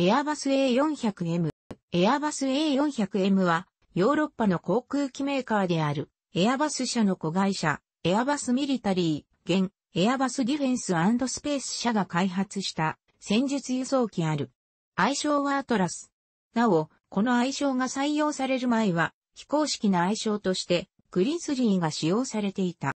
エアバス A400M。エアバス A400M は、ヨーロッパの航空機メーカーである、エアバス社の子会社、エアバスミリタリー、現、エアバスディフェンススペース社が開発した戦術輸送機ある。愛称はアトラス。なお、この愛称が採用される前は、非公式な愛称として、グリスリーが使用されていた。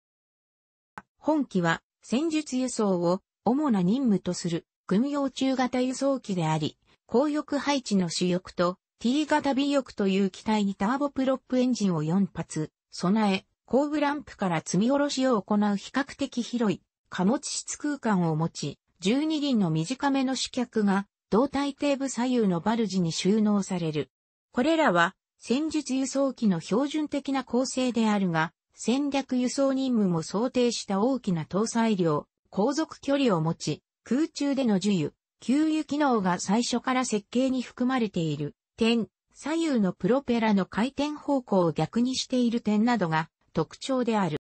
本機は、戦術輸送を主な任務とする、軍用中型輸送機であり、高翼配置の主翼と T 型 B 翼という機体にターボプロップエンジンを4発備え、後部ランプから積み下ろしを行う比較的広い貨物室空間を持ち、12輪の短めの主脚が胴体底部左右のバルジに収納される。これらは戦術輸送機の標準的な構成であるが、戦略輸送任務も想定した大きな搭載量、航続距離を持ち、空中での授油、給油機能が最初から設計に含まれている点、左右のプロペラの回転方向を逆にしている点などが特徴である。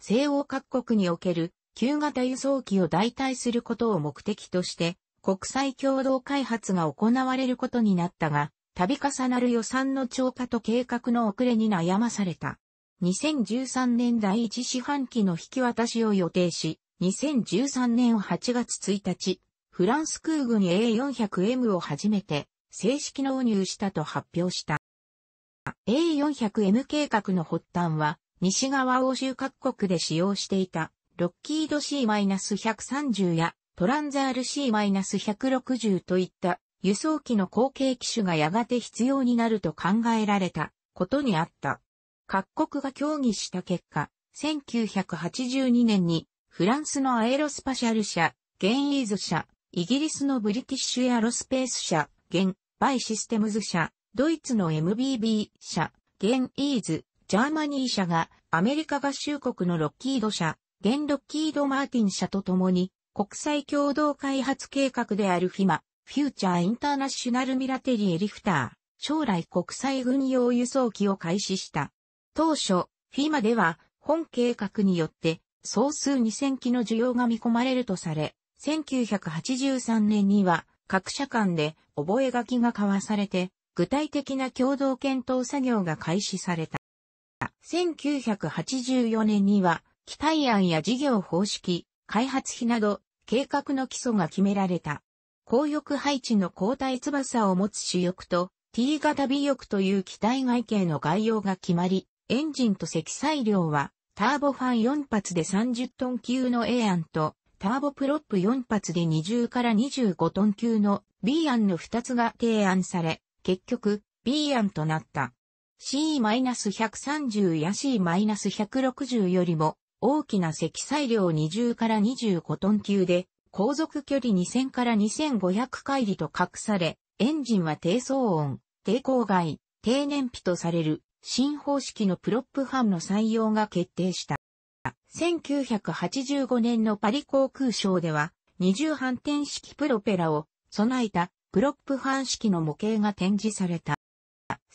西欧各国における旧型輸送機を代替することを目的として、国際共同開発が行われることになったが、度重なる予算の超過と計画の遅れに悩まされた。2013年第1四半期の引き渡しを予定し、2013年8月1日、フランス空軍 A400M を初めて正式納入したと発表した。A400M 計画の発端は、西側欧州各国で使用していた、ロッキード C-130 やトランザール C-160 といった輸送機の後継機種がやがて必要になると考えられたことにあった。各国が協議した結果、1982年にフランスのアエロスパシャル社、ゲンイーズ社、イギリスのブリティッシュエアロスペース社、現、バイシステムズ社、ドイツの MBB 社、現イーズ、ジャーマニー社が、アメリカ合衆国のロッキード社、現ロッキード・マーティン社と共に、国際共同開発計画である FIMA、フューチャー・インターナショナル・ミラテリエ・リフター、将来国際軍用輸送機を開始した。当初、FIMA では、本計画によって、総数2000機の需要が見込まれるとされ、1983年には各社間で覚書が交わされて、具体的な共同検討作業が開始された。1984年には、期待案や事業方式、開発費など、計画の基礎が決められた。高翼配置の交代翼を持つ主翼と T 型尾翼という機体外形の概要が決まり、エンジンと積載量はターボファン4発で30トン級の A 案とターボプロップ4発で20から25トン級の B 案の2つが提案され、結局 B 案となった。C-130 や C-160 よりも大きな積載量20から25トン級で、航続距離2000から2500回里と隠され、エンジンは低騒音、低光害、低燃費とされる新方式のプロップ班の採用が決定した。1985年のパリ航空ショーでは、二重反転式プロペラを備えたプロップ反式の模型が展示された。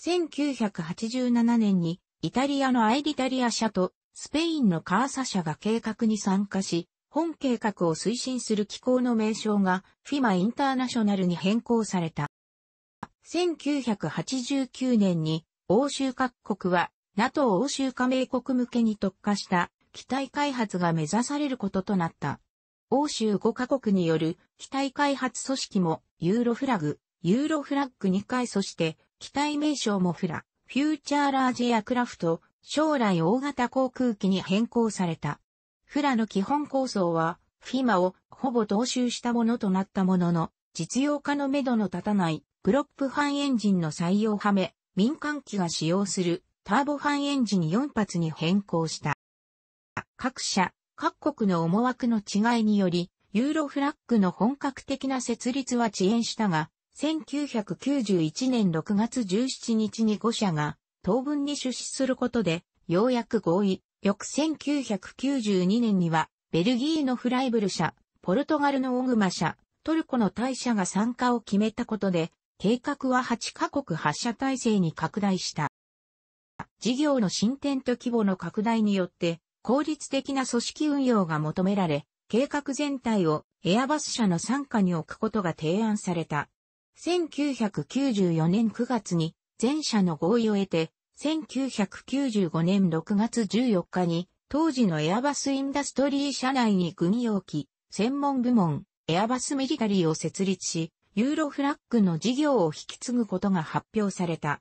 1987年にイタリアのアイリタリア社とスペインのカーサ社が計画に参加し、本計画を推進する機構の名称が FIMA インターナショナルに変更された。1989年に欧州各国は NATO 欧州加盟国向けに特化した機体開発が目指されることとなった。欧州5カ国による機体開発組織もユーロフラグ、ユーロフラッグ2回そして機体名称もフラ、フューチャーラージエアクラフト、将来大型航空機に変更された。フラの基本構想は、フィマをほぼ踏襲したものとなったものの、実用化のめどの立たないプロップンエンジンの採用はめ、民間機が使用するターボファンエンジン4発に変更した。各社、各国の思惑の違いにより、ユーロフラッグの本格的な設立は遅延したが、1991年6月17日に5社が当分に出資することで、ようやく合意。翌1992年には、ベルギーのフライブル社、ポルトガルのオグマ社、トルコの大社が参加を決めたことで、計画は8カ国発射体制に拡大した。事業の進展と規模の拡大によって、効率的な組織運用が求められ、計画全体をエアバス社の傘下に置くことが提案された。1994年9月に全社の合意を得て、1995年6月14日に当時のエアバスインダストリー社内に軍用機、専門部門、エアバスミリタリーを設立し、ユーロフラッグの事業を引き継ぐことが発表された。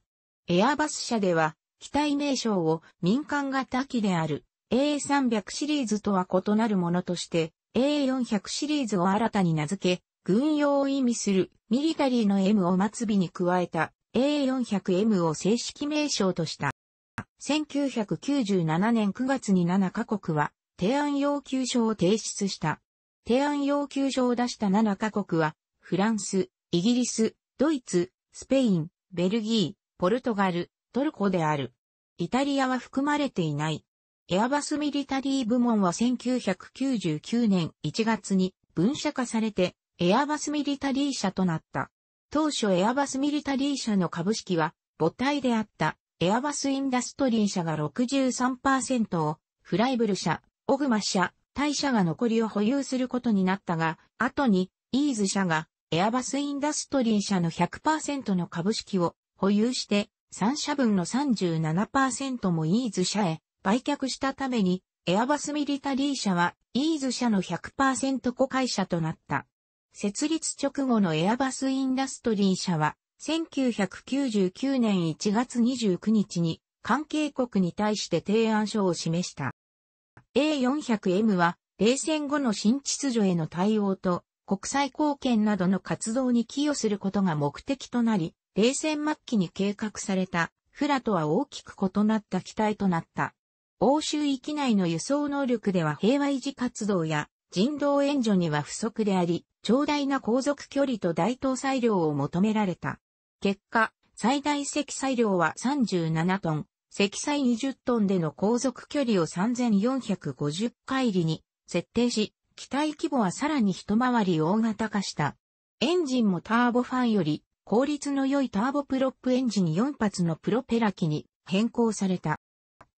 エアバス社では、機体名称を民間型機である a 3 0 0シリーズとは異なるものとして、a 4 0 0シリーズを新たに名付け、軍用を意味するミリタリーの M を末尾に加えた AA400M を正式名称とした。1997年9月に7カ国は提案要求書を提出した。提案要求書を出した7カ国は、フランス、イギリス、ドイツ、スペイン、ベルギー、ポルトガル、トルコである。イタリアは含まれていない。エアバスミリタリー部門は1999年1月に分社化されてエアバスミリタリー社となった。当初エアバスミリタリー社の株式は母体であったエアバスインダストリー社が63%をフライブル社、オグマ社、タイ社が残りを保有することになったが、後にイーズ社がエアバスインダストリー社の100%の株式を保有して3社分の37%もイーズ社へ売却したために、エアバスミリタリー社は、イーズ社の100%子会社となった。設立直後のエアバスインダストリー社は、1999年1月29日に、関係国に対して提案書を示した。A400M は、冷戦後の新秩序への対応と、国際貢献などの活動に寄与することが目的となり、冷戦末期に計画された、フラとは大きく異なった機体となった。欧州域内の輸送能力では平和維持活動や人道援助には不足であり、長大な航続距離と大搭載量を求められた。結果、最大積載量は37トン、積載20トンでの航続距離を3450回りに設定し、機体規模はさらに一回り大型化した。エンジンもターボファンより効率の良いターボプロップエンジン4発のプロペラ機に変更された。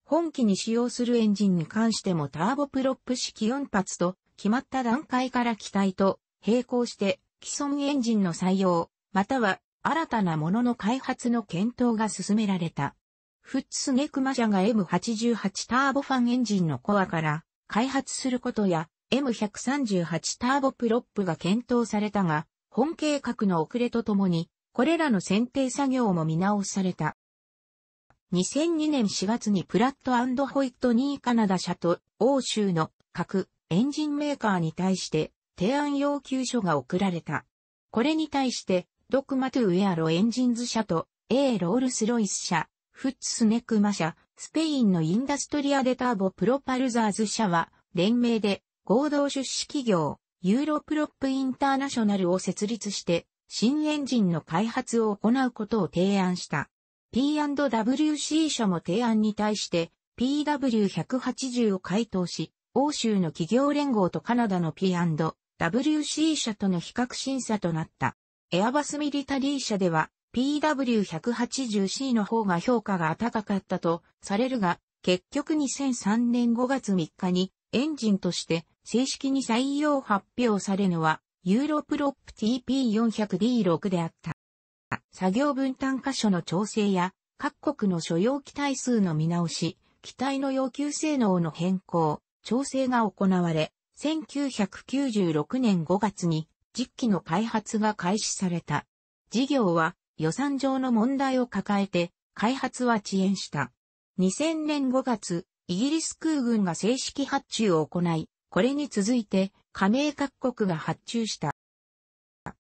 本機に使用するエンジンに関してもターボプロップ式4発と決まった段階から機体と並行して既存エンジンの採用、または新たなものの開発の検討が進められた。フッツネクマ社が M88 ターボファンエンジンのコアから開発することや M138 ターボプロップが検討されたが、本計画の遅れとともに、これらの選定作業も見直された。2002年4月にプラットホイットニーカナダ社と欧州の各エンジンメーカーに対して提案要求書が送られた。これに対して、ドクマトゥウェアロエンジンズ社と A ロールスロイス社、フッツスネクマ社、スペインのインダストリアデターボプロパルザーズ社は、連名で合同出資企業、ユーロプロップインターナショナルを設立して、新エンジンの開発を行うことを提案した。P&WC 社も提案に対して PW180 を回答し、欧州の企業連合とカナダの P&WC 社との比較審査となった。エアバスミリタリー社では PW180C の方が評価が高かったとされるが、結局2003年5月3日にエンジンとして正式に採用発表されるのはユーロプロップ TP400D6 であった。作業分担箇所の調整や、各国の所要機体数の見直し、機体の要求性能の変更、調整が行われ、1996年5月に実機の開発が開始された。事業は予算上の問題を抱えて開発は遅延した。2000年5月、イギリス空軍が正式発注を行い、これに続いて加盟各国が発注した。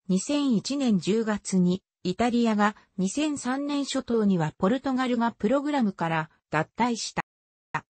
2001年10月にイタリアが2003年初頭にはポルトガルがプログラムから脱退した。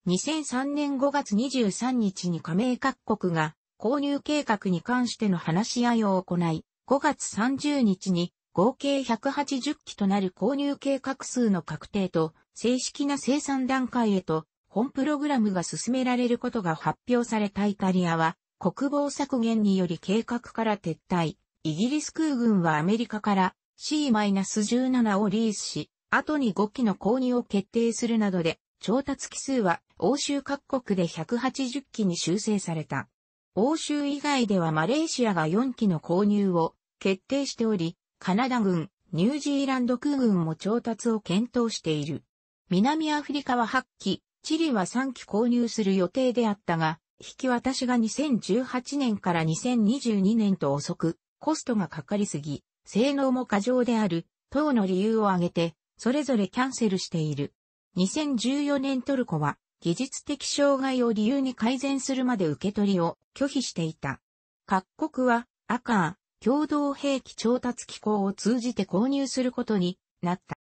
2003年5月23日に加盟各国が購入計画に関しての話し合いを行い、5月30日に合計180機となる購入計画数の確定と正式な生産段階へと本プログラムが進められることが発表されたイタリアは国防削減により計画から撤退。イギリス空軍はアメリカから C-17 をリースし、後に5機の購入を決定するなどで、調達機数は欧州各国で180機に修正された。欧州以外ではマレーシアが4機の購入を決定しており、カナダ軍、ニュージーランド空軍も調達を検討している。南アフリカは8機、チリは3機購入する予定であったが、引き渡しが2018年から2022年と遅く、コストがかかりすぎ、性能も過剰である、等の理由を挙げて、それぞれキャンセルしている。2014年トルコは、技術的障害を理由に改善するまで受け取りを拒否していた。各国は、アカー、共同兵器調達機構を通じて購入することになった。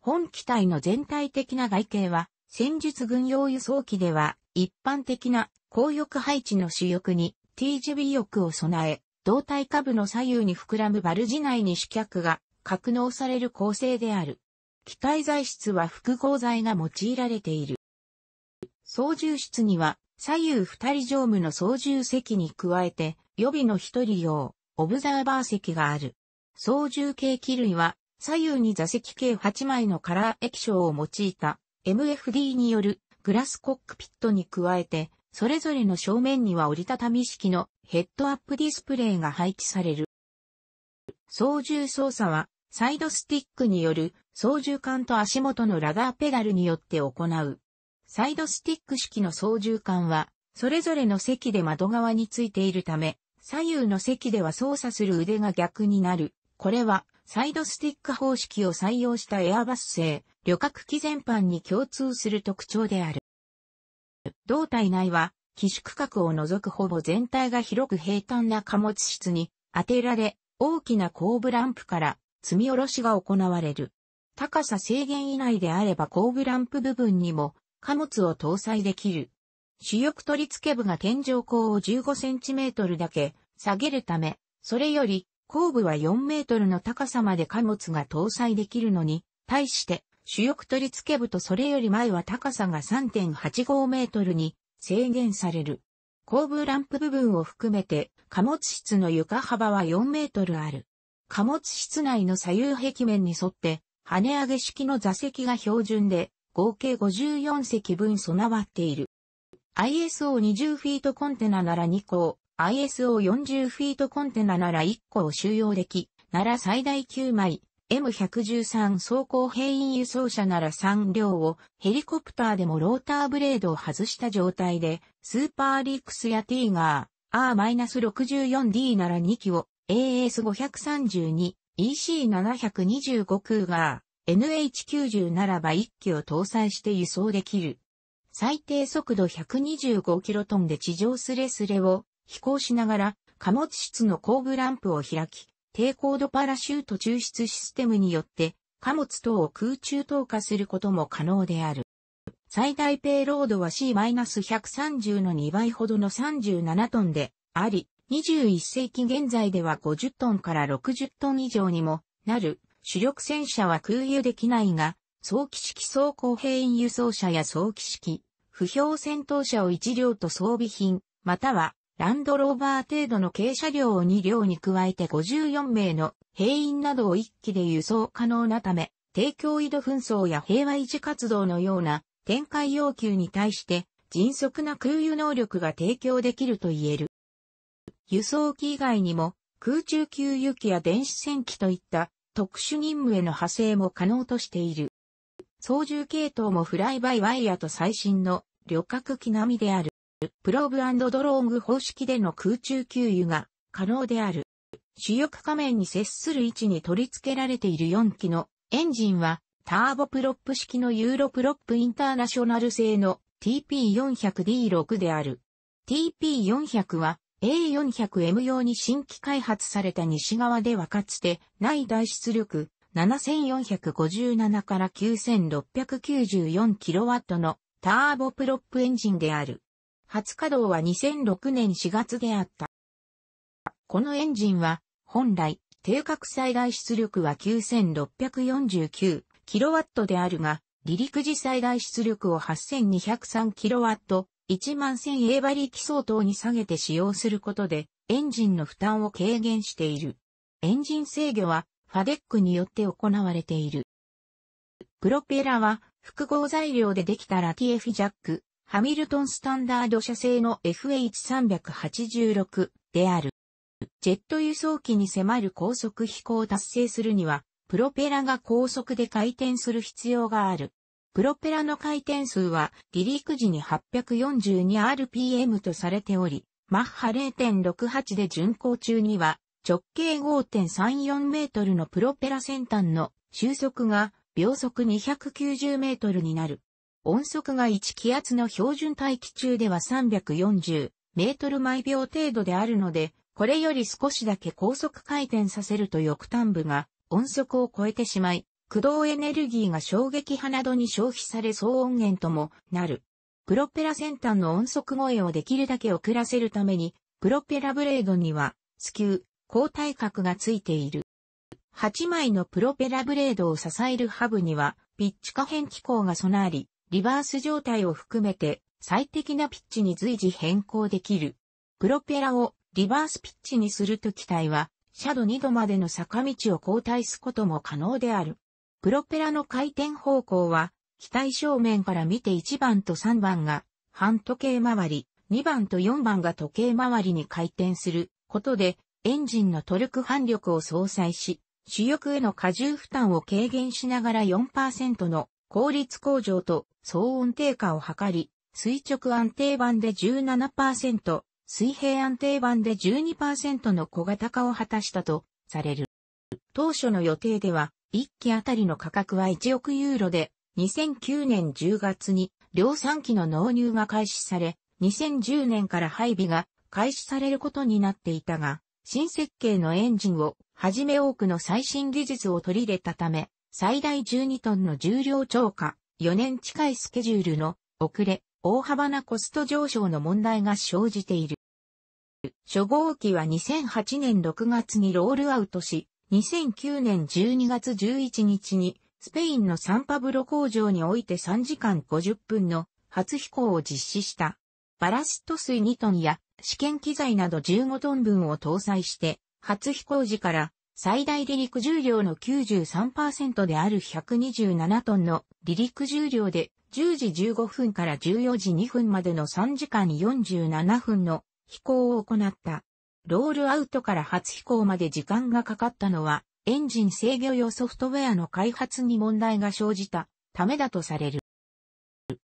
本機体の全体的な外形は、戦術軍用輸送機では、一般的な高翼配置の主翼に TGB 翼を備え、胴体下部の左右に膨らむバルジ内に主脚が格納される構成である。機体材質は複合材が用いられている。操縦室には左右二人乗務の操縦席に加えて予備の一人用、オブザーバー席がある。操縦系機類は左右に座席計8枚のカラー液晶を用いた MFD によるグラスコックピットに加えてそれぞれの正面には折りたたみ式のヘッドアップディスプレイが配置される。操縦操作は、サイドスティックによる操縦桿と足元のラダーペダルによって行う。サイドスティック式の操縦桿は、それぞれの席で窓側についているため、左右の席では操作する腕が逆になる。これは、サイドスティック方式を採用したエアバス製、旅客機全般に共通する特徴である。胴体内は、機種区画を除くほぼ全体が広く平坦な貨物室に当てられ、大きな後部ランプから積み下ろしが行われる。高さ制限以内であれば後部ランプ部分にも貨物を搭載できる。主翼取り付け部が天井高を 15cm だけ下げるため、それより後部は 4m の高さまで貨物が搭載できるのに、対して主翼取り付け部とそれより前は高さが3.85メートルに制限される。後部ランプ部分を含めて貨物室の床幅は4メートルある。貨物室内の左右壁面に沿って跳ね上げ式の座席が標準で合計54席分備わっている。ISO20 フィートコンテナなら2個、ISO40 フィートコンテナなら1個を収容でき、なら最大9枚、M113 装甲兵員輸送車なら3両をヘリコプターでもローターブレードを外した状態で、スーパーリークスやティーガー、R-64D なら2機を AS532、EC725 クーガー、NH90 ならば1機を搭載して輸送できる。最低速度125キロトンで地上スレスレを飛行しながら貨物室の後部ランプを開き、低高度パラシュート抽出システムによって、貨物等を空中投下することも可能である。最大ペイロードは C-130 の2倍ほどの37トンであり、21世紀現在では50トンから60トン以上にもなる主力戦車は空輸できないが、早期式装甲兵員輸送車や早期式、不評戦闘車を一両と装備品、またはランドローバー程度の軽車両を2両に加えて54名の兵員などを1機で輸送可能なため、提供井戸紛争や平和維持活動のような展開要求に対して迅速な空輸能力が提供できると言える。輸送機以外にも空中給油機や電子戦機といった特殊任務への派生も可能としている。操縦系統もフライバイワイヤと最新の旅客機並みである。プローブドローング方式での空中給油が可能である。主翼仮面に接する位置に取り付けられている4機のエンジンはターボプロップ式のユーロプロップインターナショナル製の TP400D6 である。TP400 は A400M 用に新規開発された西側ではかつてない大出力7457から 9694kW のターボプロップエンジンである。初稼働は2006年4月であった。このエンジンは、本来、定格最大出力は 9649kW であるが、離陸時最大出力を 8203kW、1 1000英馬力相当に下げて使用することで、エンジンの負担を軽減している。エンジン制御は、ファデックによって行われている。プロペラは、複合材料でできたラティエフジャック、ハミルトンスタンダード社製の FH386 である。ジェット輸送機に迫る高速飛行を達成するには、プロペラが高速で回転する必要がある。プロペラの回転数は離陸時に 842rpm とされており、マッハ0.68で巡航中には直径5.34メートルのプロペラ先端の収束が秒速290メートルになる。音速が1気圧の標準大気中では340メートル毎秒程度であるので、これより少しだけ高速回転させると翼端部が音速を超えてしまい、駆動エネルギーが衝撃波などに消費され騒音源ともなる。プロペラ先端の音速声をできるだけ遅らせるために、プロペラブレードには、スキュー、交代角がついている。8枚のプロペラブレードを支えるハブには、ピッチ可変機構が備わり、リバース状態を含めて最適なピッチに随時変更できる。プロペラをリバースピッチにすると機体は、シャド2度までの坂道を交代すことも可能である。プロペラの回転方向は、機体正面から見て1番と3番が半時計回り、2番と4番が時計回りに回転することで、エンジンのトルク反力を相殺し、主翼への荷重負担を軽減しながら4%の効率向上と騒音低下を図り、垂直安定版で17%、水平安定版で12%の小型化を果たしたとされる。当初の予定では、1機あたりの価格は1億ユーロで、2009年10月に量産機の納入が開始され、2010年から配備が開始されることになっていたが、新設計のエンジンをはじめ多くの最新技術を取り入れたため、最大12トンの重量超過、4年近いスケジュールの遅れ、大幅なコスト上昇の問題が生じている。初号機は2008年6月にロールアウトし、2009年12月11日にスペインのサンパブロ工場において3時間50分の初飛行を実施した。バラスト水2トンや試験機材など15トン分を搭載して、初飛行時から最大離陸重量の93%である127トンの離陸重量で10時15分から14時2分までの3時間47分の飛行を行った。ロールアウトから初飛行まで時間がかかったのは、エンジン制御用ソフトウェアの開発に問題が生じたためだとされる。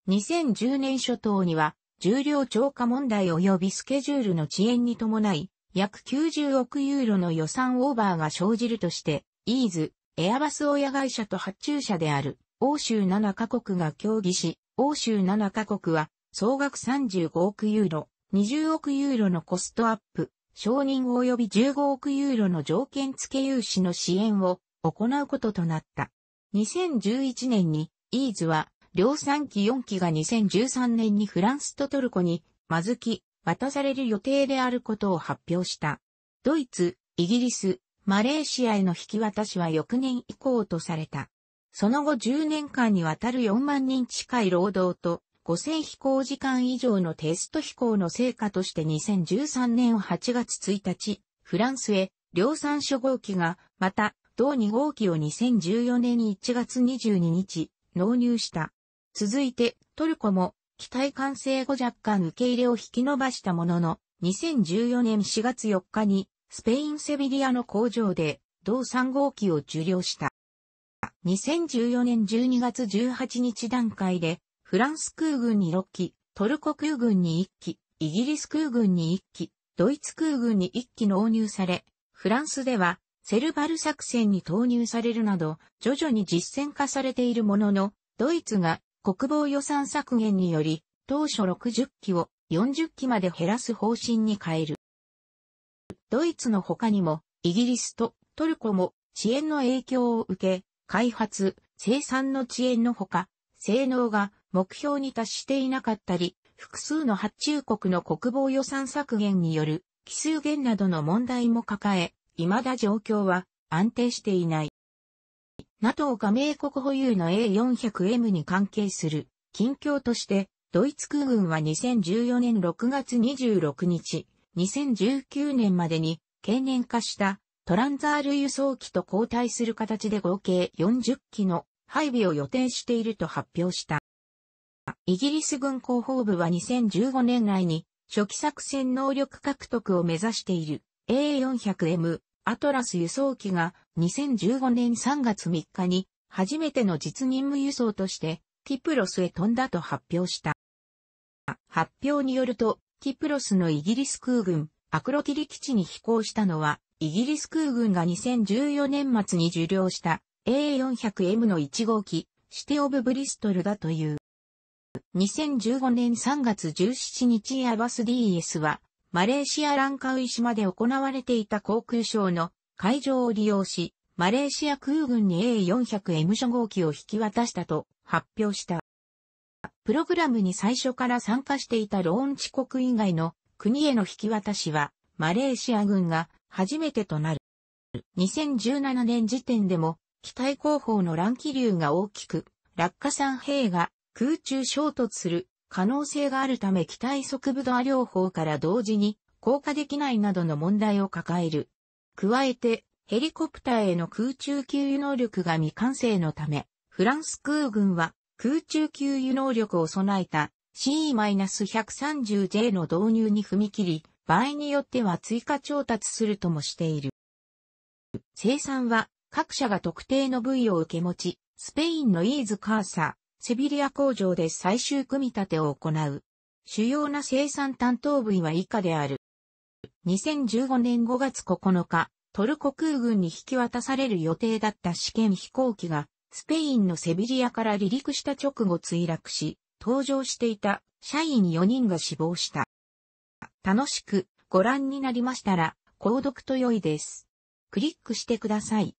2010年初頭には、重量超過問題及びスケジュールの遅延に伴い、約90億ユーロの予算オーバーが生じるとして、イーズ、エアバス親会社と発注者である、欧州7カ国が協議し、欧州7カ国は、総額35億ユーロ、20億ユーロのコストアップ、承認及び15億ユーロの条件付け融資の支援を行うこととなった。2011年に、イーズは、量産機4機が2013年にフランスとトルコに、マズキ、渡される予定であることを発表した。ドイツ、イギリス、マレーシアへの引き渡しは翌年以降とされた。その後10年間にわたる4万人近い労働と5000飛行時間以上のテスト飛行の成果として2013年8月1日、フランスへ量産初号機が、また、同2号機を2014年1月22日、納入した。続いて、トルコも期待完成後若干受け入れを引き伸ばしたものの、2014年4月4日に、スペインセビリアの工場で、同3号機を受領した。2014年12月18日段階で、フランス空軍に6機、トルコ空軍に1機、イギリス空軍に1機、ドイツ空軍に1機納入され、フランスでは、セルバル作戦に投入されるなど、徐々に実践化されているものの、ドイツが国防予算削減により、当初60機を40機まで減らす方針に変える。ドイツの他にも、イギリスとトルコも遅延の影響を受け、開発、生産の遅延のほか、性能が目標に達していなかったり、複数の発注国の国防予算削減による奇数減などの問題も抱え、未だ状況は安定していない。NATO 加盟国保有の A400M に関係する近況として、ドイツ空軍は2014年6月26日、2019年までに経年化したトランザール輸送機と交代する形で合計40機の配備を予定していると発表した。イギリス軍広報部は2015年内に初期作戦能力獲得を目指している A400M アトラス輸送機が2015年3月3日に初めての実任務輸送としてキプロスへ飛んだと発表した。発表によると、キプロスのイギリス空軍、アクロティリ基地に飛行したのは、イギリス空軍が2014年末に受領した A400M の1号機、シテオブブリストルだという。2015年3月17日アバス DS はマレーシアランカウイ島で行われていた航空ショーの会場を利用し、マレーシア空軍に A400M 初号機を引き渡したと発表した。プログラムに最初から参加していたローンチ国以外の国への引き渡しは、マレーシア軍が初めてとなる。2017年時点でも、機体後方の乱気流が大きく、落下山兵が空中衝突する可能性があるため機体側部ドア療法から同時に降下できないなどの問題を抱える。加えて、ヘリコプターへの空中給油能力が未完成のため、フランス空軍は空中給油能力を備えた C-130J の導入に踏み切り、場合によっては追加調達するともしている。生産は各社が特定の部位を受け持ち、スペインのイーズカーサ、セビリア工場で最終組み立てを行う。主要な生産担当部位は以下である。2015年5月9日、トルコ空軍に引き渡される予定だった試験飛行機が、スペインのセビリアから離陸した直後墜落し、搭乗していた社員4人が死亡した。楽しくご覧になりましたら、購読と良いです。クリックしてください。